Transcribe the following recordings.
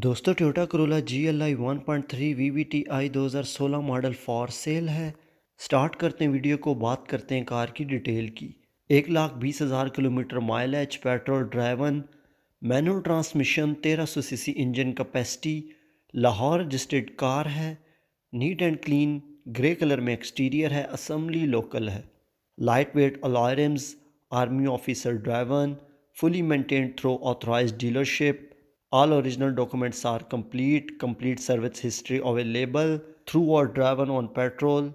दोस्तों Toyota Corolla G L I one point three V V T I दो हज़ार सोलह मॉडल फॉर सेल है स्टार्ट करते हैं वीडियो को बात करते हैं कार की डिटेल की एक लाख बीस हज़ार kilometer mileage petrol driven manual transmission तेरह सौ C C engine capacity Lahore registered car है neat and clean grey colour में एक्सटीरियर है असम्बली लोकल है light weight alloy rims army officer driven fully maintain through authorise dealership All original documents are complete, complete service history available through or driven on petrol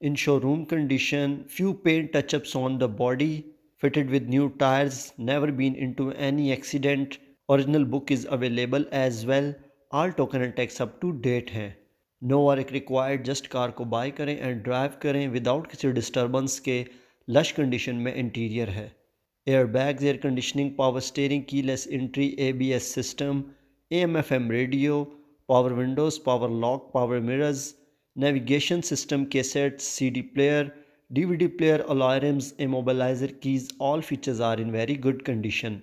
in showroom condition, few paint touch-ups on the body, fitted with new tires, never been into any accident. Original book is available as well. All token and tax up to date hain no work required just car ko buy kare and drive kare without kisi disturbance ke lush condition mein interior hai airbags air conditioning power steering keyless entry ABS system AM FM radio power windows power lock power mirrors navigation system cassette CD player DVD player alarms immobiliser keys all features are in very good condition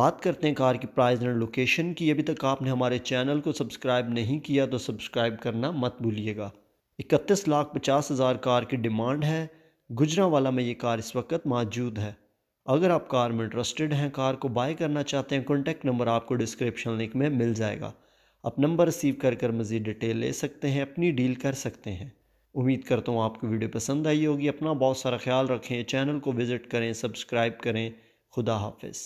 बात करते हैं car की price and location की अभी तक आपने हमारे channel को सब्सक्राइब नहीं किया तो सब्सक्राइब करना मत भूलिएगा इकतीस लाख पचास हज़ार कार की डिमांड है गुजरावाला में ये कार इस वक्त मौजूद है अगर आप कार में इंटरेस्टेड हैं कार को बाय करना चाहते हैं कॉन्टैक्ट नंबर आपको डिस्क्रिप्शन लिंक में मिल जाएगा आप नंबर रिसीव कर कर मज़ीद डिटेल ले सकते हैं अपनी डील कर सकते हैं उम्मीद करता हूँ आपको वीडियो पसंद आई होगी अपना बहुत सारा ख्याल रखें चैनल को विज़िट करें सब्सक्राइब करें खुदा हाफिज़